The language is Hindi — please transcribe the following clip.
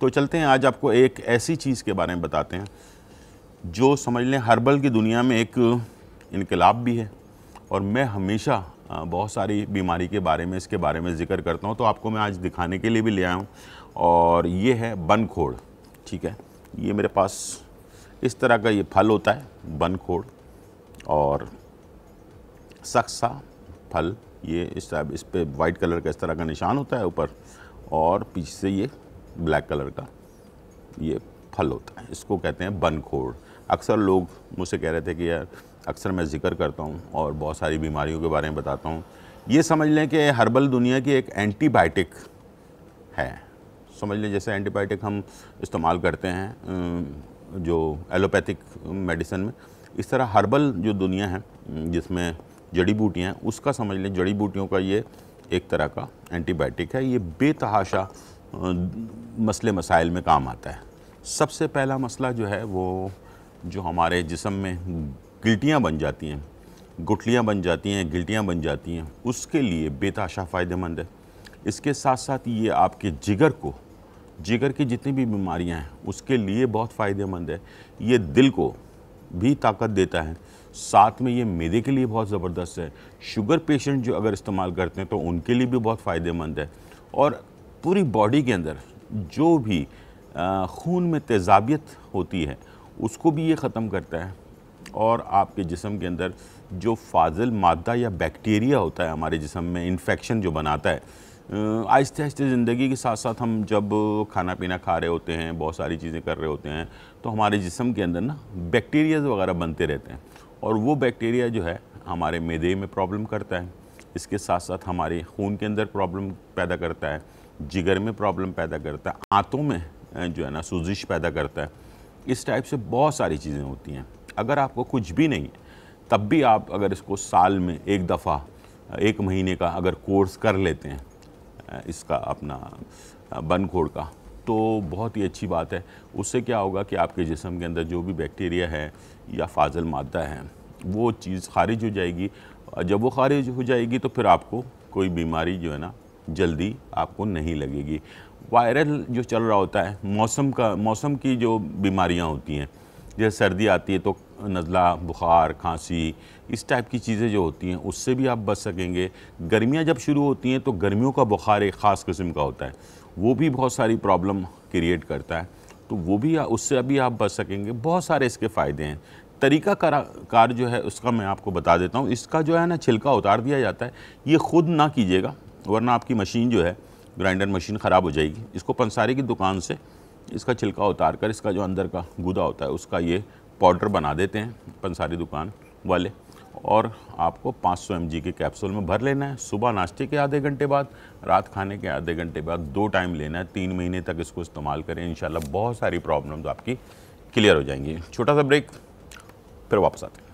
तो चलते हैं आज आपको एक ऐसी चीज़ के बारे में बताते हैं जो समझ लें हर्बल की दुनिया में एक इनकलाब भी है और मैं हमेशा बहुत सारी बीमारी के बारे में इसके बारे में जिक्र करता हूँ तो आपको मैं आज दिखाने के लिए भी ले आया हूँ और ये है बनखोड़ ठीक है ये मेरे पास इस तरह का ये फल होता है बनखोड़ और सख्सा फल ये इस इस पर वाइट कलर का इस तरह का निशान होता है ऊपर और पीछे से ये ब्लैक कलर का ये फल होता है इसको कहते हैं बनखोड़ अक्सर लोग मुझसे कह रहे थे कि यार अक्सर मैं जिक्र करता हूँ और बहुत सारी बीमारियों के बारे में बताता हूँ ये समझ लें कि हर्बल दुनिया की एक एंटीबायोटिक है समझ लें जैसे एंटीबायोटिक हम इस्तेमाल करते हैं जो एलोपैथिक मेडिसिन में इस तरह हर्बल जो दुनिया है जिसमें जड़ी बूटियाँ हैं उसका समझ लें जड़ी बूटियों का ये एक तरह का एंटीबायोटिक है ये बेतहाशा मसले मसाइल में काम आता है सबसे पहला मसला जो है वो जो हमारे जिसम में गिल्टियाँ बन जाती हैं गुटलियाँ बन जाती हैं गिल्टियाँ बन जाती हैं उसके लिए बेताशा फ़ायदेमंद है इसके साथ साथ ये आपके जिगर को जिगर की जितनी भी बीमारियाँ हैं उसके लिए बहुत फ़ायदेमंद है ये दिल को भी ताकत देता है साथ में ये मेदे के लिए बहुत ज़बरदस्त है शुगर पेशेंट जो अगर इस्तेमाल करते हैं तो उनके लिए भी बहुत फ़ायदेमंद है और पूरी बॉडी के अंदर जो भी खून में तेज़ाबियत होती है उसको भी ये ख़त्म करता है और आपके जिसम के अंदर जो फाजिल मादा या बैक्टीरिया होता है हमारे जिसम में इन्फेक्शन जो बनाता है आहिस्ते आहिस्ते ज़िंदगी के साथ साथ हम जब खाना पीना खा रहे होते हैं बहुत सारी चीज़ें कर रहे होते हैं तो हमारे जिसम के अंदर ना बैक्टीरियाज वगैरह बनते रहते हैं और वो बैक्टीरिया जो है हमारे मैदे में प्रॉब्लम करता है इसके साथ साथ हमारे खून के अंदर प्रॉब्लम पैदा करता है जिगर में प्रॉब्लम पैदा करता है आँतों में जो है ना सूजिश पैदा करता है इस टाइप से बहुत सारी चीज़ें होती हैं अगर आपको कुछ भी नहीं तब भी आप अगर इसको साल में एक दफ़ा एक महीने का अगर कोर्स कर लेते हैं इसका अपना बनखोड़ का तो बहुत ही अच्छी बात है उससे क्या होगा कि आपके जिसम के अंदर जो भी बैक्टीरिया है या फाजल मादा है वो चीज़ खारिज हो जाएगी जब वो खारिज हो जाएगी तो फिर आपको कोई बीमारी जो है ना जल्दी आपको नहीं लगेगी वायरल जो चल रहा होता है मौसम का मौसम की जो बीमारियाँ होती हैं जैसे सर्दी आती है तो नज़ला बुखार खांसी इस टाइप की चीज़ें जो होती हैं उससे भी आप बच सकेंगे गर्मियाँ जब शुरू होती हैं तो गर्मियों का बुखार एक ख़ास किस्म का होता है वो भी बहुत सारी प्रॉब्लम क्रिएट करता है तो वो भी उससे अभी आप बच सकेंगे बहुत सारे इसके फ़ायदे हैं तरीका कार जो है उसका मैं आपको बता देता हूँ इसका जो है ना छिलका उतार दिया जाता है ये खुद ना कीजिएगा वरना आपकी मशीन जो है ग्राइंडर मशीन ख़राब हो जाएगी इसको पंसारी की दुकान से इसका छिलका उतार कर इसका जो अंदर का गुदा होता है उसका ये पाउडर बना देते हैं पंसारी दुकान वाले और आपको 500 सौ के कैप्सूल में भर लेना है सुबह नाश्ते के आधे घंटे बाद रात खाने के आधे घंटे बाद दो टाइम लेना है तीन महीने तक इसको इस्तेमाल करें इन बहुत सारी प्रॉब्लम आपकी क्लियर हो जाएंगी छोटा सा ब्रेक फिर वापस आते हैं